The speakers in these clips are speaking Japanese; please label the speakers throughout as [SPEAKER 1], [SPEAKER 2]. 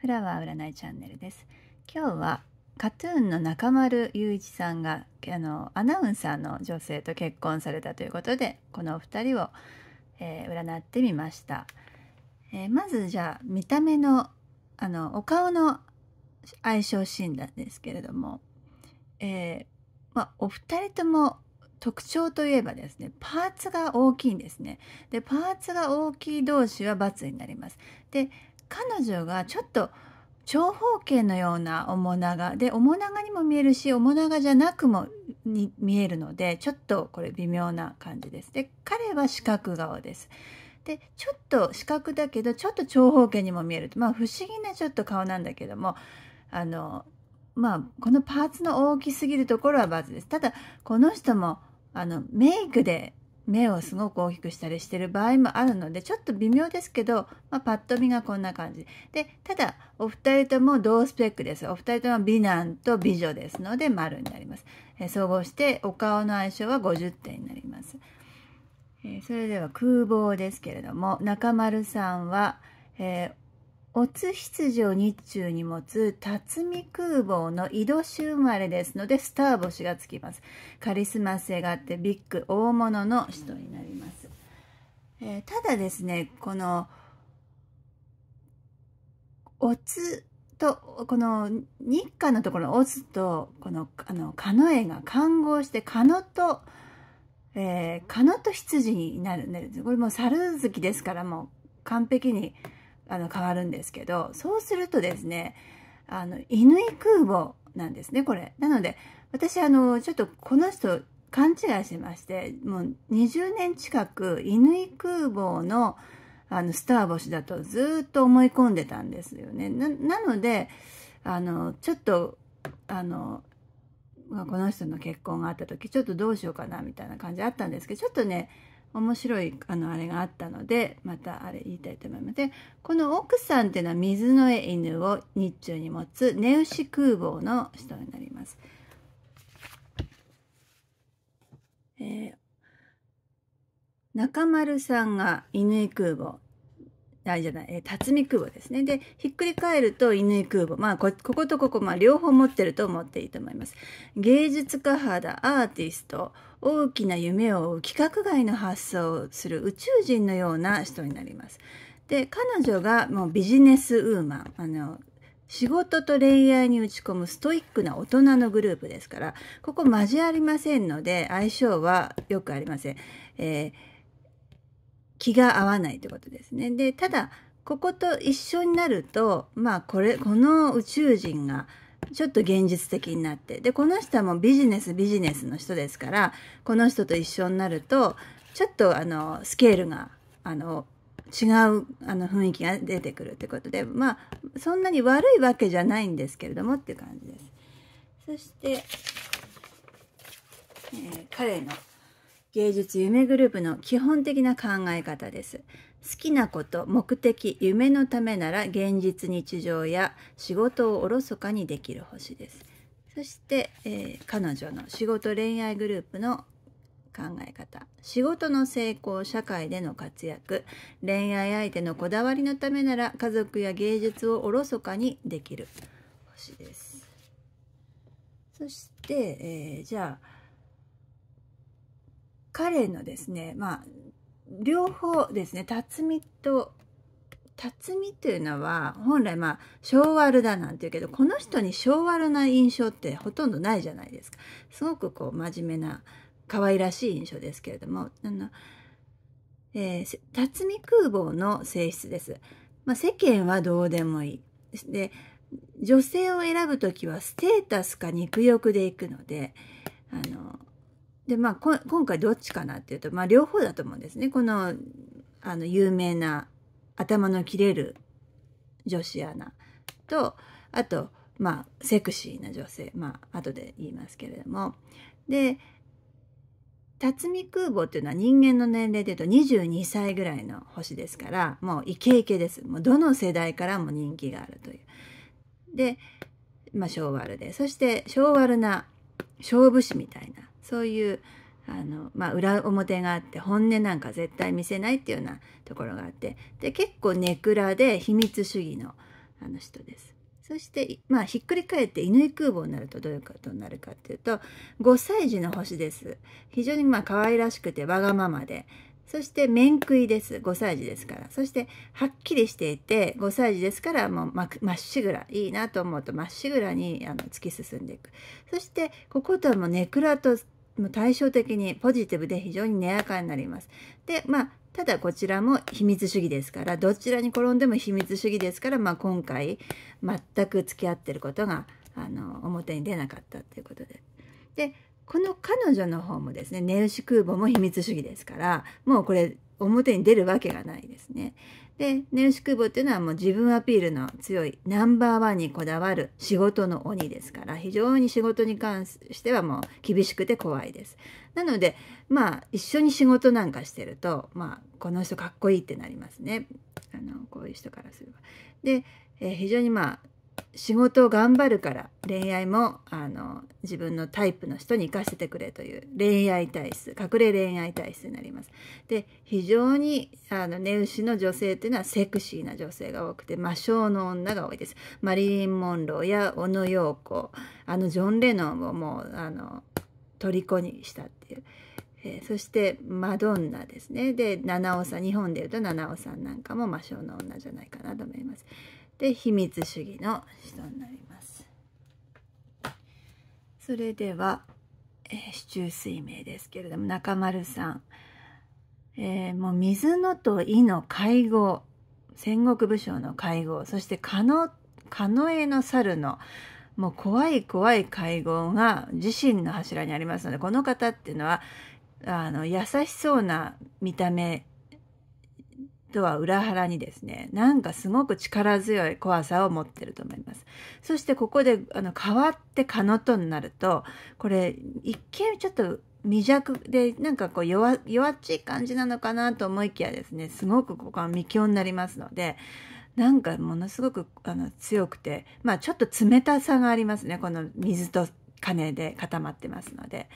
[SPEAKER 1] フラワー占いチャンネルです今日はカトゥーンの中丸雄一さんがあのアナウンサーの女性と結婚されたということでこのお二人を、えー、占ってみました、えー、まずじゃあ見た目のあのお顔の相性診断ですけれども、えー、まお二人とも特徴といえばですねパーツが大きいんですねでパーツが大きい同士は×になりますで彼女がちょっと長方形のような面長で面長にも見えるし面長じゃなくもに見えるのでちょっとこれ微妙な感じです。で彼は四角顔です。でちょっと四角だけどちょっと長方形にも見えるまあ不思議なちょっと顔なんだけどもあのまあこのパーツの大きすぎるところはバツです。ただこの人もあのメイクで目をすごく大きくしたりしてる場合もあるのでちょっと微妙ですけど、まあ、パッと見がこんな感じでただお二人とも同スペックですお二人とも美男と美女ですので丸になります、えー、総合してお顔の相性は50点になります、えー、それでは空房ですけれども中丸さんは、えオ羊を日中に持つ辰巳空房の井戸市生まれですのでスター星がつきますカリスマ性があってビッグ大物の人になります、えー、ただですねこのおつとこの日韓のところのおつとこのあのカノエが混合して狩野とえー、と羊になるんですこれもう猿好きですからもう完璧にあの変わるんですけど、そうするとですね、あの、乾空母なんですね、これ。なので、私、あの、ちょっとこの人、勘違いしまして、もう20年近く、乾空母の、あの、スター星だとずっと思い込んでたんですよね。な、なので、あの、ちょっと、あの、この人の結婚があった時、ちょっとどうしようかな、みたいな感じあったんですけど、ちょっとね、面白いあのあれがあったのでまたあれ言いたいと思いますでこの奥さんっていうのは水の絵犬を日中に持つ根牛空母の人になります。えー、中丸さんが乾空母大じゃなえー、辰巳空母ですね。で、ひっくり返ると乾空母。まあこ、こことここ、まあ、両方持ってると思っていいと思います。芸術家肌、アーティスト、大きな夢を追う規格外の発想をする宇宙人のような人になります。で、彼女がもうビジネスウーマン、あの、仕事と恋愛に打ち込むストイックな大人のグループですから、ここ交わりませんので、相性はよくありません。えー気が合わないってことですね。で、ただ、ここと一緒になると、まあ、これ、この宇宙人が、ちょっと現実的になって。で、この人はもうビジネス、ビジネスの人ですから、この人と一緒になると、ちょっと、あの、スケールが、あの、違うあの雰囲気が出てくるってことで、まあ、そんなに悪いわけじゃないんですけれどもっていう感じです。そして、えー、彼の芸術夢グループの基本的な考え方です。好きなこと、目的、夢のためなら現実日常や仕事をおろそかにできる星です。そして、えー、彼女の仕事恋愛グループの考え方仕事の成功社会での活躍恋愛相手のこだわりのためなら家族や芸術をおろそかにできる星ですそして、えー、じゃあ彼のですね、まあ、両方ですね、辰巳と、辰巳というのは、本来まあ、昭和るだなんて言うけど、この人に昭和るな印象ってほとんどないじゃないですか。すごくこう、真面目な、可愛らしい印象ですけれども、あの、えー、辰巳空母の性質です。まあ、世間はどうでもいい。で、女性を選ぶ時はステータスか肉欲でいくので、あの、でまあ今回どっちかなっていうと、まあ、両方だと思うんですねこのあの有名な頭の切れる女子アナとあとまあセクシーな女性まあ後で言いますけれどもで辰巳空母っていうのは人間の年齢でいうと22歳ぐらいの星ですからもうイケイケですもうどの世代からも人気があるというでまあ昭和でそして昭和な勝負師みたいなそういうあの、まあ、裏表があって本音なんか絶対見せないっていうようなところがあってで結構ネクラで秘密主義のあの人です。そして、まあ、ひっくり返って乾空母になるとどういうことになるかっていうと5歳児の星です。非常にまあ可愛らしくてわがままでそして面食いです。5歳児ですから。そしてはっきりしていて5歳児ですからもうまっしぐらいいなと思うとまっしぐらにあの突き進んでいく。そしてこことはもうネクラと対照的にポジティブで非常に値やかになります。で、まあ、ただこちらも秘密主義ですから、どちらに転んでも秘密主義ですから、まあ、今回、全く付き合ってることが、あの、表に出なかったということで。で、この彼女の方もですね、ネウシ空母も秘密主義ですから、もうこれ、表に出るわけがないですね。で、ネウシクボっていうのはもう自分アピールの強いナンバーワンにこだわる仕事の鬼ですから、非常に仕事に関してはもう厳しくて怖いです。なので、まあ一緒に仕事なんかしてると、まあこの人かっこいいってなりますね。あの、こういう人からすれば。で、えー、非常にまあ仕事を頑張るから恋愛もあの自分のタイプの人に生かせてくれという恋愛体質隠れ恋愛体質になります。で非常にあのネウの女性というのはセクシーな女性が多くて魔性の女が多いです。マリリン・モンローや小野陽子あのジョン・レノンをもうあの虜にしたっていう。えー、そしてマドンナですねで七尾さん日本でいうと七尾さんなんかも魔性の女じゃないかなと思います。で秘密主義の人になりますそれでは、えー、市中水明ですけれども中丸さん、えー、もう水野と伊の会合戦国武将の会合そして狩野江の猿のもう怖い怖い会合が自身の柱にありますのでこの方っていうのはあの優しそうな見た目とは裏腹にですね、なんかすごく力強い怖さを持ってると思います。そしてここで、あの、変わってカノトになると、これ、一見ちょっと未弱で、なんかこう弱、弱っちい感じなのかなと思いきやですね、すごくここは未強になりますので、なんかものすごくあの強くて、まあちょっと冷たさがありますね、この水と金で固まってますので。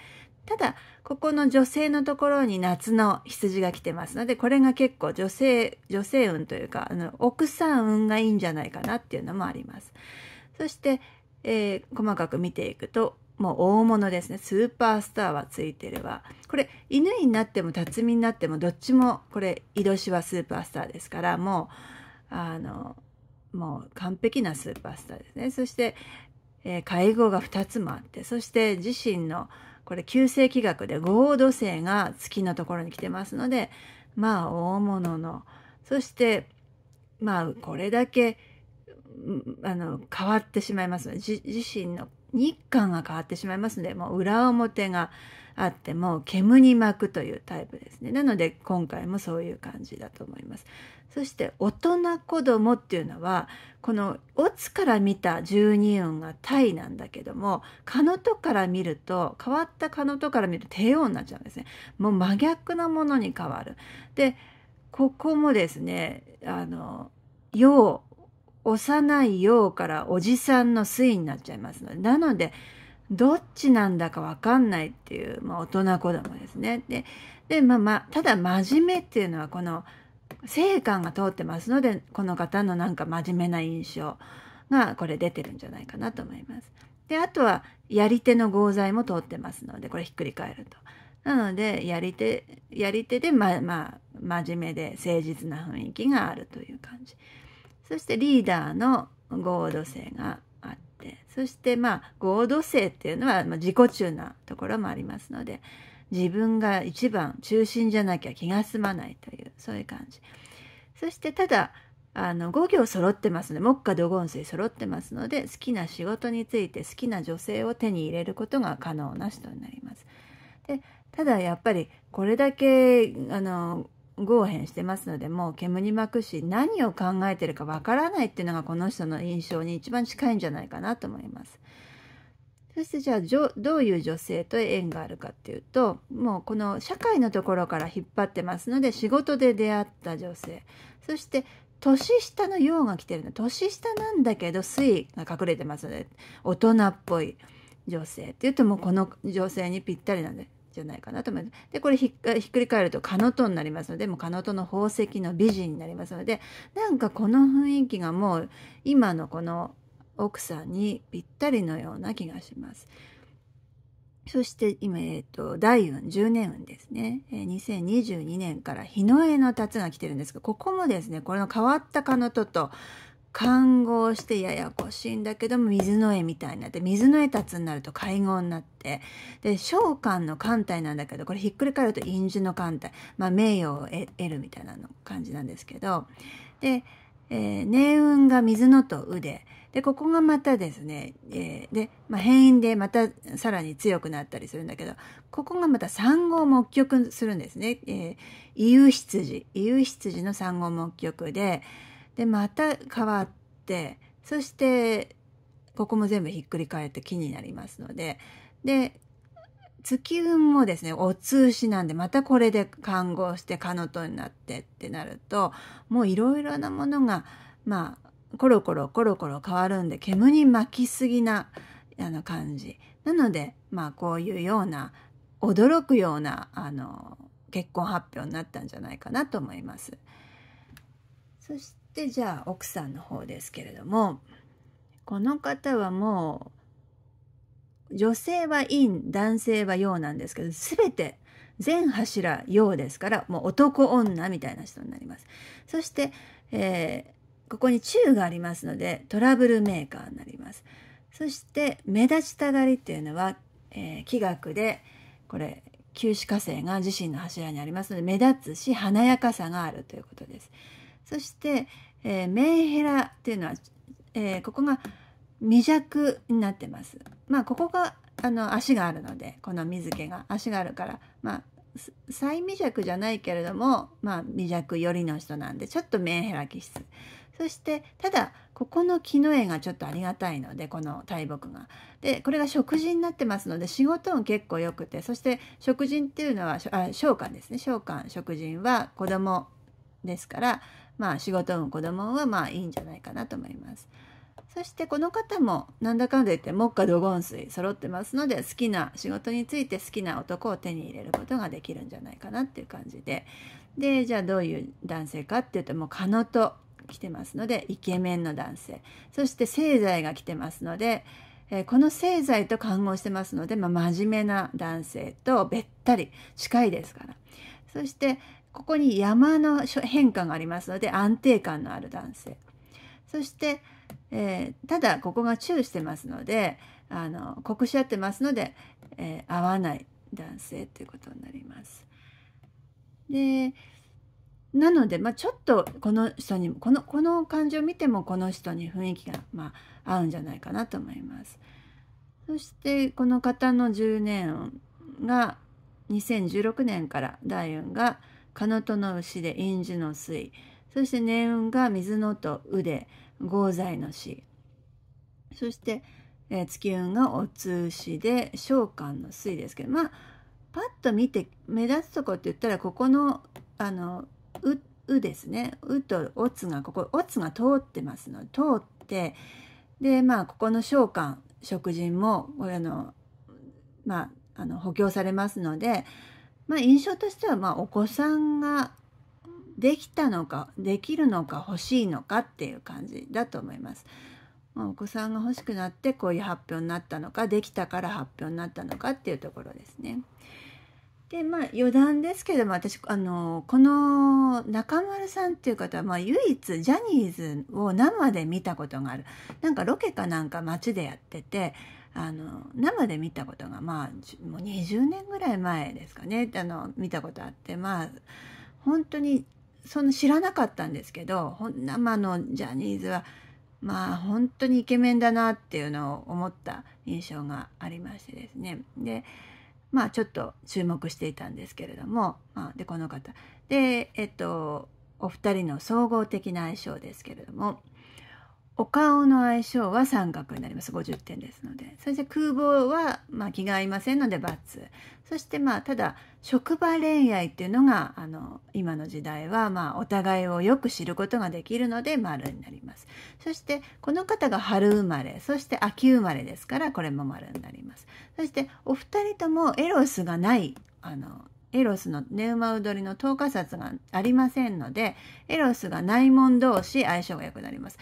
[SPEAKER 1] ただ、ここの女性のところに夏の羊が来てますので、これが結構女性、女性運というか、あの奥さん運がいいんじゃないかなっていうのもあります。そして、えー、細かく見ていくと、もう大物ですね。スーパースターはついてるわ。これ、犬になっても辰巳になっても、どっちも、これ、井戸氏はスーパースターですから、もう、あの、もう完璧なスーパースターですね。そして、えー、会合が2つもあって、そして自身の、これ旧世紀学で合土星が月のところに来てますので、まあ大物の、そしてまあこれだけあの変わってしまいますの自身の日韓が変わってしまいますのでもう裏表があっても煙に巻くというタイプですねなので今回もそういう感じだと思いますそして大人子供っていうのはこの「オツ」から見た十二音が「タイ」なんだけども「カノト」から見ると変わった「カノト」から見ると低音になっちゃうんですね。もう真逆なものに変わる。でここもですねあの「幼い「よう」からおじさんの「水」になっちゃいますのでなのでどっちなんだかわかんないっていう、まあ、大人子供ですね。ででまあまあただ真面目っていうのはこの「生感が通ってますのでこの方のなんか真面目な印象がこれ出てるんじゃないかなと思います。であとはやり手の合材も通ってますのでこれひっくり返ると。なのでやり手やり手でままあ真面目で誠実な雰囲気があるという感じ。そしてリーダーの合同性があってそしてまあ合同性っていうのは自己中なところもありますので。自分が一番中心じゃなきゃ気が済まないというそういう感じそしてただあの5行揃ってますので目下土言水揃ってますので好きな仕事について好きな女性を手に入れることが可能な人になります。でただやっぱりこれだけあの合変してますのでもう煙に巻くし何を考えてるかわからないっていうのがこの人の印象に一番近いんじゃないかなと思います。そしてじゃあどういう女性と縁があるかっていうともうこの社会のところから引っ張ってますので仕事で出会った女性そして年下の用が来てるの年下なんだけど水が隠れてますので大人っぽい女性っていうともうこの女性にぴったりなんでじゃないかなと思います。でこれひっくり返るとカノトになりますのでもうカノトの宝石の美人になりますのでなんかこの雰囲気がもう今のこの奥さんにぴったりのような気がします。そして今、えっ、と、大運、10年運ですね。え2022年から日の絵の達が来てるんですが、ここもですね、これの変わったかのとと、看合してややこしいんだけども水の絵みたいになって水の絵達になると会合になってで召喚の艦隊なんだけどこれひっくり返ると陰樹の艦隊、まあ、名誉を得るみたたいなの感じなんですけどで、えー、命運が水のと腕で、ここがまたですね、えー、で、まあ、変異でまたさらに強くなったりするんだけど、ここがまた産後目極するんですね。えー、EU 羊、EU 羊の産後目極で、で、また変わって、そして、ここも全部ひっくり返って木になりますので、で、月運もですね、お通しなんで、またこれで看護して、かのとになってってなると、もういろいろなものが、まあ、コロコロコロコロ変わるんで煙に巻きすぎなあの感じなのでまあこういうような驚くようなあの結婚発表になったんじゃないかなと思います。そしてじゃあ奥さんの方ですけれどもこの方はもう女性は陰男性は陽なんですけど全て全柱陽ですからもう男女みたいな人になります。そして、えーここに中がありますのでトラブルメーカーになります。そして目立ちたがりっていうのは、えー、気学でこれ九死火星が自身の柱にありますので目立つし華やかさがあるということです。そして、えー、メンヘラっていうのは、えー、ここが未弱になってます。まあここがあの足があるのでこの水気が足があるからまあ再未弱じゃないけれどもまあ未弱寄りの人なんでちょっとメンヘラ気質。そしてただここの木の絵がちょっとありがたいのでこの大木が。でこれが食事になってますので仕事も結構よくてそして食人っていうのはあ召喚ですね召喚食人は子供ですからまあ仕事運子供はまあいいんじゃないかなと思います。そしてこの方もなんだかんだ言って木下土金水揃ってますので好きな仕事について好きな男を手に入れることができるんじゃないかなっていう感じででじゃあどういう男性かっていうともう狩野と来てますのでイケメンの男性そして正在が来てますので、えー、この製剤と看合してますので、まあ、真面目な男性とべったり近いですからそしてここに山の変化がありますので安定感のある男性そして、えー、ただここがチューしてますのであの酷し合ってますので、えー、合わない男性ということになります。でなので、まあ、ちょっとこの人にこのこの感じを見てもこの人に雰囲気が、まあ、合うんじゃないかなと思います。そしてこの方の10年が2016年から大運がカとの牛で印字の水そして年運が水のと腕豪財の死そして、えー、月運がお通しで召喚の水ですけどまあパッと見て目立つとこって言ったらここのあのう、うですね。うとおつが、ここ、おつが通ってますので、通って、で、まあ、ここの召喚、食人も、これの、まあ、あの、補強されますので、まあ、印象としては、まあ、お子さんができたのか、できるのか、欲しいのかっていう感じだと思います。まあ、お子さんが欲しくなって、こういう発表になったのか、できたから発表になったのかっていうところですね。でまあ余談ですけども私あのこの中丸さんっていう方は、まあ、唯一ジャニーズを生で見たことがあるなんかロケかなんか街でやっててあの生で見たことがまあもう20年ぐらい前ですかねあの見たことあってまあ本当にその知らなかったんですけど生のジャニーズはまあ本当にイケメンだなっていうのを思った印象がありましてですねでまあ、ちょっと注目していたんですけれども、まあ、でこの方で、えっと、お二人の総合的な相性ですけれどもお顔の相性は三角になります50点ですのでそして空房は、まあ、気が合いませんので×そしてまあただ職場恋愛っていうのがあの今の時代は、まあ、お互いをよく知ることができるので丸になりますそしてこの方が春生まれそして秋生まれですからこれも丸になりますそしてお二人ともエロスがないあのエロスのネウマウドリの透過札がありませんのでエロスがないもん同士相性が良くなります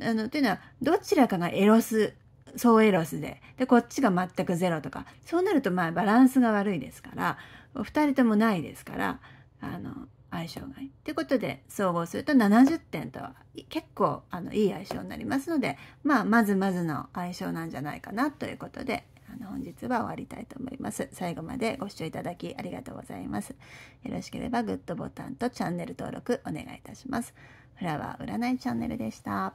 [SPEAKER 1] あの、というのは、どちらかがエロス、総エロスで、で、こっちが全くゼロとか、そうなるとまあバランスが悪いですから、お二人ともないですから、あの、相性がいい。ということで、総合すると70点とは結構あのいい相性になりますので、まあ、まずまずの相性なんじゃないかなということで、あの本日は終わりたいと思います。最後までご視聴いただきありがとうございます。よろしければグッドボタンとチャンネル登録お願いいたします。フラワー占いチャンネルでした。